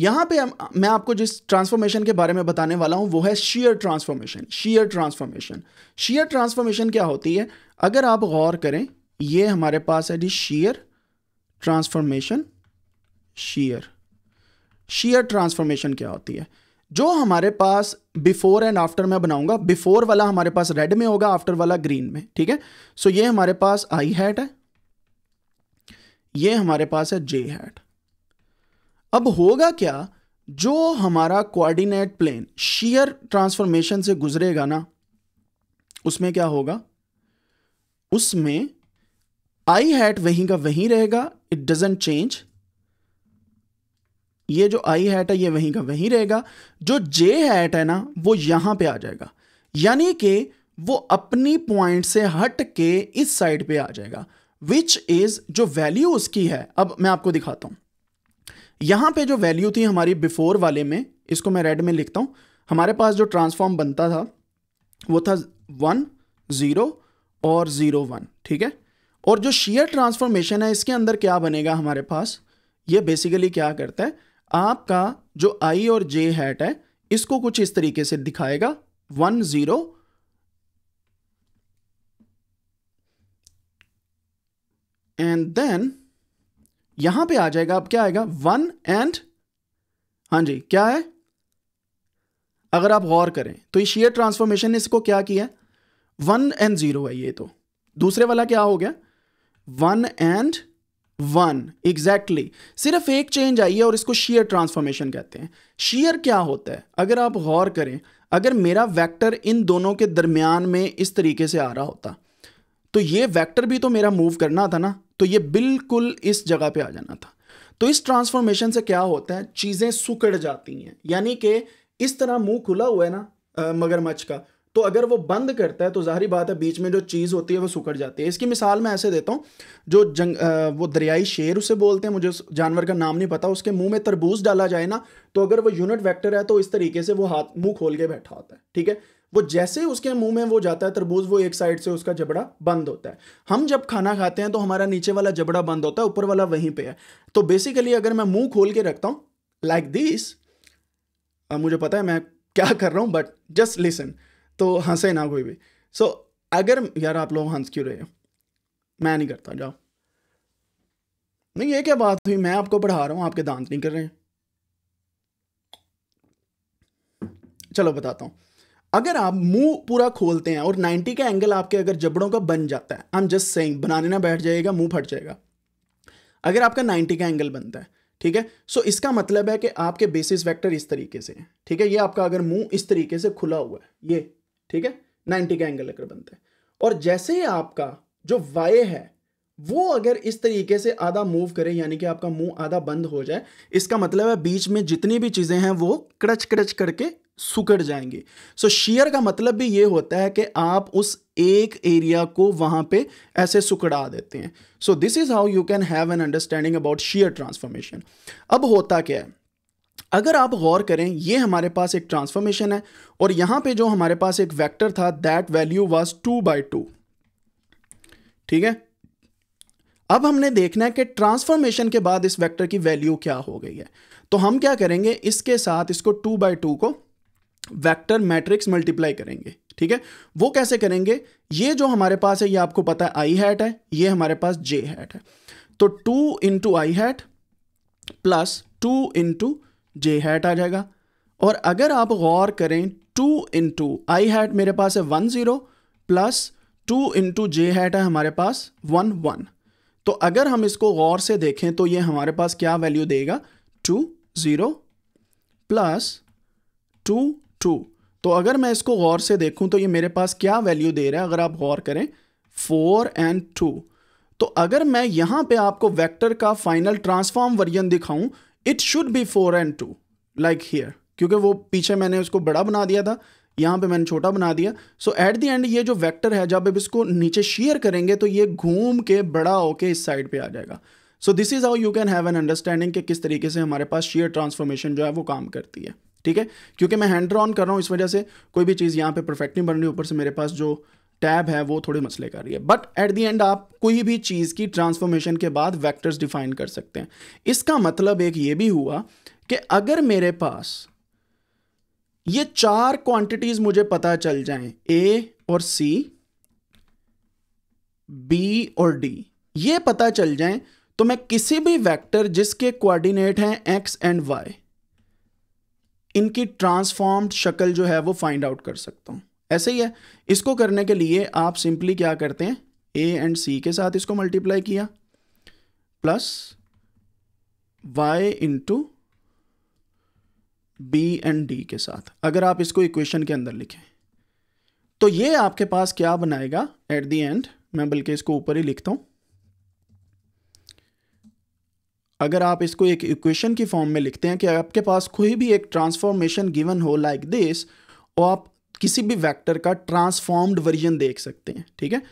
यहाँ पे मैं आपको जिस ट्रांसफॉर्मेशन के बारे में बताने वाला हूँ वो है shear transformation shear transformation shear transformation क्या होती है अगर आप गौर करें ये हमारे पास है जी shear transformation shear shear transformation क्या होती है जो हमारे पास बिफोर एंड आफ्टर मैं बनाऊंगा बिफोर वाला हमारे पास रेड में होगा आफ्टर वाला ग्रीन में ठीक है सो ये हमारे पास आई हैट है ये हमारे पास है जे हैट अब होगा क्या जो हमारा कोऑर्डिनेट प्लेन शीयर ट्रांसफॉर्मेशन से गुजरेगा ना उसमें क्या होगा उसमें आई हैट वहीं का वहीं रहेगा इट डजेंट चेंज ये जो आई हैट है ये वहीं का वहीं रहेगा जो जे हैट है ना वो यहां पे आ जाएगा यानी कि वो अपनी पॉइंट से हट के इस साइड पे आ जाएगा विच इज जो वैल्यू उसकी है अब मैं आपको दिखाता हूं यहाँ पे जो वैल्यू थी हमारी बिफोर वाले में इसको मैं रेड में लिखता हूँ हमारे पास जो ट्रांसफॉर्म बनता था वो था वन ज़ीरो और ज़ीरो वन ठीक है और जो शेयर ट्रांसफॉर्मेशन है इसके अंदर क्या बनेगा हमारे पास ये बेसिकली क्या करता है आपका जो आई और जे हैट है इसको कुछ इस तरीके से दिखाएगा वन ज़ीरो एंड देन यहां पे आ जाएगा अब क्या आएगा वन एंड हाँ जी क्या है अगर आप गौर करें तो ये शेयर ट्रांसफॉर्मेशन ने इसको क्या किया वन एंड जीरो है ये तो दूसरे वाला क्या हो गया वन एंड वन एग्जैक्टली सिर्फ एक चेंज आई है और इसको शेयर ट्रांसफॉर्मेशन कहते हैं शेयर क्या होता है अगर आप गौर करें अगर मेरा वेक्टर इन दोनों के दरमियान में इस तरीके से आ रहा होता तो ये वेक्टर भी तो मेरा मूव करना था ना तो ये बिल्कुल इस जगह पे आ जाना था तो इस ट्रांसफॉर्मेशन से क्या होता है चीज़ें सुकड़ जाती हैं यानी कि इस तरह मुंह खुला हुआ है ना मगरमच्छ का तो अगर वो बंद करता है तो जाहरी बात है बीच में जो चीज़ होती है वो सुकड़ जाती है इसकी मिसाल मैं ऐसे देता हूँ जो जंग आ, वो दरियाई शेर उसे बोलते हैं मुझे उस जानवर का नाम नहीं पता उसके मुंह में तरबूज डाला जाए ना तो अगर वो यूनिट वेक्टर है तो इस तरीके से वो हाथ मुंह खोल के बैठा होता है ठीक है वो जैसे उसके मुंह में वो जाता है तरबूज वो एक साइड से उसका जबड़ा बंद होता है हम जब खाना खाते हैं तो हमारा नीचे वाला जबड़ा बंद होता है ऊपर वाला वहीं पे है तो बेसिकली अगर मैं मुंह खोल के रखता हूं लाइक दिस मुझे पता है मैं क्या कर रहा हूं बट जस्ट लिसन तो हंसे ना कोई भी सो so, अगर यार आप लोग हंस क्यों रहे हो मैं नहीं करता जाओ नहीं ये क्या बात हुई मैं आपको पढ़ा रहा हूं आपके दांत नहीं कर रहे चलो बताता हूं अगर आप मुंह पूरा खोलते हैं और 90 का एंगल आपके अगर जबड़ों का बन जाता है आई एम जस्ट सेइंग बनाने ना बैठ जाएगा मुंह फट जाएगा अगर आपका 90 का एंगल बनता है ठीक है सो इसका मतलब है कि आपके बेसिस वेक्टर इस तरीके से है ठीक है ये आपका अगर मुंह इस तरीके से खुला हुआ है ये ठीक है नाइन्टी का एंगल अगर बनता है और जैसे ही आपका जो वाय है वो अगर इस तरीके से आधा मूव करे यानी कि आपका मुंह आधा बंद हो जाए इसका मतलब है बीच में जितनी भी चीज़ें हैं वो क्रच क्रच करके सुकड़ जाएंगे सो so, शेयर का मतलब भी ये होता है कि आप उस एक एरिया को वहाँ पे ऐसे सुकड़ा देते हैं so this is how you can have an understanding about shear transformation अब होता क्या है अगर आप गौर करें ये हमारे पास एक ट्रांसफॉर्मेशन है और यहाँ पे जो हमारे पास एक वेक्टर था that value was two by two ठीक है अब हमने देखना है कि ट्रांसफॉर्मेशन के बाद इस वेक्टर की वैल्यू क्या हो गई है तो हम क्या करेंगे इसके साथ इसको टू बाई टू को वेक्टर मैट्रिक्स मल्टीप्लाई करेंगे ठीक है वो कैसे करेंगे ये जो हमारे पास है ये आपको पता है आई हैट है ये हमारे पास जे हैट है तो two into i hat plus two into j hat आ जाएगा और अगर आप गौर करें टू इंटू आई हैट मेरे पास है one zero plus two into j hat है हमारे पास वन वन तो अगर हम इसको गौर से देखें तो ये हमारे पास क्या वैल्यू देगा two zero plus two two तो अगर मैं इसको गौर से देखूं तो ये मेरे पास क्या वैल्यू दे रहा है अगर आप गौर करें फोर एंड टू तो अगर मैं यहाँ पे आपको वेक्टर का फाइनल ट्रांसफॉर्म वर्जन दिखाऊं it should be four and two like here क्योंकि वो पीछे मैंने उसको बड़ा बना दिया था यहाँ पे मैंने छोटा बना दिया सो एट द एंड ये जो वेक्टर है जब अब इसको नीचे शेयर करेंगे तो ये घूम के बड़ा होके इस साइड पे आ जाएगा so this is how you can have an understanding कि किस तरीके से हमारे पास शेयर ट्रांसफॉर्मेशन जो है वो काम करती है ठीक है क्योंकि मैं हैंड ड्रॉन कर रहा हूँ इस वजह से कोई भी चीज़ यहाँ पे परफेक्ट नहीं बन रही ऊपर से मेरे पास जो टैब है वो थोड़े मसले कर रही है बट एट दी एंड आप कोई भी चीज़ की ट्रांसफॉर्मेशन के बाद वैक्टर्स डिफाइन कर सकते हैं इसका मतलब एक ये भी हुआ कि अगर मेरे पास ये चार क्वांटिटीज मुझे पता चल जाएं ए और सी बी और डी ये पता चल जाएं तो मैं किसी भी वेक्टर जिसके कोऑर्डिनेट हैं एक्स एंड वाई इनकी ट्रांसफॉर्म्ड शक्ल जो है वो फाइंड आउट कर सकता हूँ ऐसे ही है इसको करने के लिए आप सिंपली क्या करते हैं ए एंड सी के साथ इसको मल्टीप्लाई किया plus y into b and d के साथ अगर आप इसको इक्वेशन के अंदर लिखें तो ये आपके पास क्या बनाएगा एट द एंड मैं बल्कि इसको ऊपर ही लिखता हूँ अगर आप इसको एक इक्वेशन की फॉर्म में लिखते हैं कि आपके पास कोई भी एक ट्रांसफॉर्मेशन गिवन हो लाइक दिस और आप किसी भी वेक्टर का ट्रांसफॉर्म्ड वर्जन देख सकते हैं ठीक है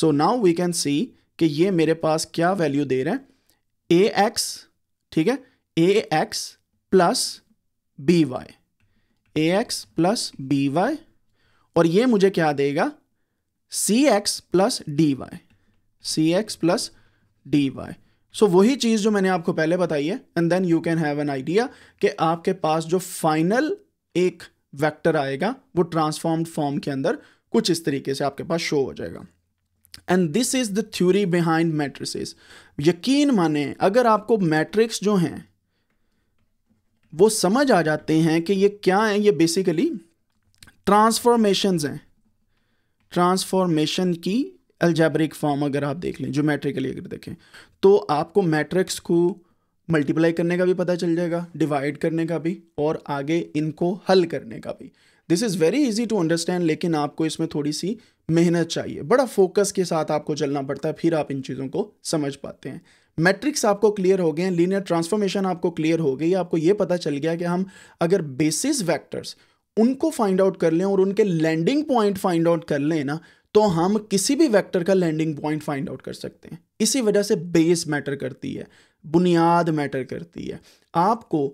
so now we can see कि ये मेरे पास क्या वैल्यू दे रहा है ए एक्स ठीक है a x plus b y a x plus b y और ये मुझे क्या देगा c x plus d y c x plus d y so वही चीज़ जो मैंने आपको पहले बताई है and then you can have an idea कि आपके पास जो फाइनल एक वेक्टर आएगा वो ट्रांसफॉर्म्ड फॉर्म के अंदर कुछ इस तरीके से आपके पास शो हो जाएगा and this is the theory behind matrices यकीन माने अगर आपको मैट्रिक्स जो हैं वो समझ आ जाते हैं कि ये क्या है ये बेसिकली ट्रांसफॉर्मेशन हैं ट्रांसफॉर्मेशन की अल्जैब्रिक फॉर्म अगर आप देख लें मैट्रिकली अगर देखें तो आपको मैट्रिक्स को मल्टीप्लाई करने का भी पता चल जाएगा डिवाइड करने का भी और आगे इनको हल करने का भी this is very easy to understand लेकिन आपको इसमें थोड़ी सी मेहनत चाहिए बड़ा फोकस के साथ आपको चलना पड़ता है फिर आप इन चीज़ों को समझ पाते हैं मैट्रिक्स आपको क्लियर हो गए हैं लीनियर ट्रांसफॉर्मेशन आपको क्लियर हो गई आपको ये पता चल गया कि हम अगर बेसिस वैक्टर्स उनको फाइंड आउट कर लें और उनके लैंडिंग पॉइंट फाइंड आउट कर लें ना तो हम किसी भी वेक्टर का लैंडिंग पॉइंट फाइंड आउट कर सकते हैं इसी वजह से बेस मैटर करती है बुनियाद मैटर करती है आपको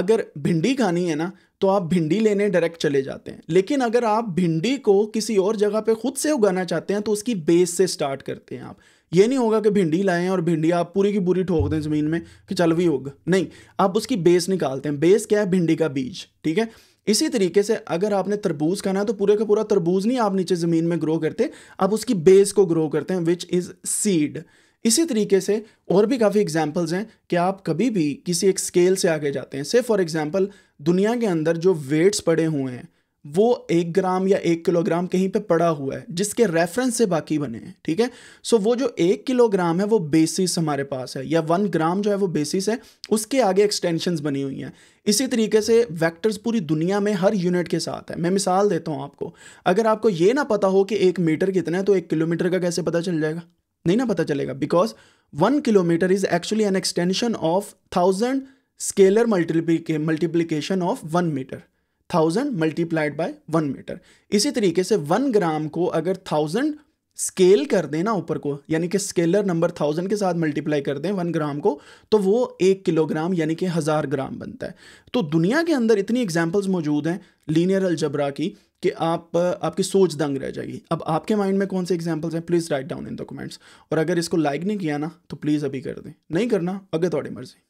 अगर भिंडी खानी है ना तो आप भिंडी लेने डायरेक्ट चले जाते हैं लेकिन अगर आप भिंडी को किसी और जगह पे खुद से उगाना चाहते हैं तो उसकी बेस से स्टार्ट करते हैं आप ये नहीं होगा कि भिंडी लाएं और भिंडी आप पूरी की पूरी ठोक दें ज़मीन में कि चल भी होगा नहीं आप उसकी बेस निकालते हैं बेस क्या है भिंडी का बीज ठीक है इसी तरीके से अगर आपने तरबूज खाना है तो पूरे का पूरा तरबूज नहीं आप नीचे ज़मीन में ग्रो करते आप उसकी बेस को ग्रो करते हैं विच इज़ सीड इसी तरीके से और भी काफ़ी एग्जाम्पल्स हैं कि आप कभी भी किसी एक स्केल से आगे जाते हैं से फॉर एग्ज़ाम्पल दुनिया के अंदर जो वेट्स पड़े हुए हैं वो एक ग्राम या एक किलोग्राम कहीं पे पड़ा हुआ है जिसके रेफरेंस से बाकी बने हैं ठीक है सो so, वो जो एक किलोग्राम है वो बेसिस हमारे पास है या वन ग्राम जो है वो बेसिस है उसके आगे एक्सटेंशन बनी हुई हैं इसी तरीके से वेक्टर्स पूरी दुनिया में हर यूनिट के साथ है मैं मिसाल देता हूँ आपको अगर आपको ये ना पता हो कि एक मीटर कितना है तो एक किलोमीटर का कैसे पता चल जाएगा नहीं ना पता चलेगा because one kilometre is actually an extension of thousand scalar multiply multiplication of one metre thousand multiplied by one metre इसी तरीके से वन ग्राम को अगर थाउजेंड स्केल कर दें ना ऊपर को यानी कि स्केलर नंबर थाउजेंड के साथ मल्टीप्लाई कर दें वन ग्राम को तो वो एक किलोग्राम यानी कि हज़ार ग्राम बनता है तो दुनिया के अंदर इतनी एग्जाम्पल्स मौजूद हैं लीनियर अलजबरा की कि आप आपकी सोच दंग रह जाएगी अब आपके माइंड में कौन से एग्जाम्पल्स हैं please write down in the comments और अगर इसको लाइक नहीं किया ना तो प्लीज़ अभी कर दें नहीं करना अगर थोड़ी मर्जी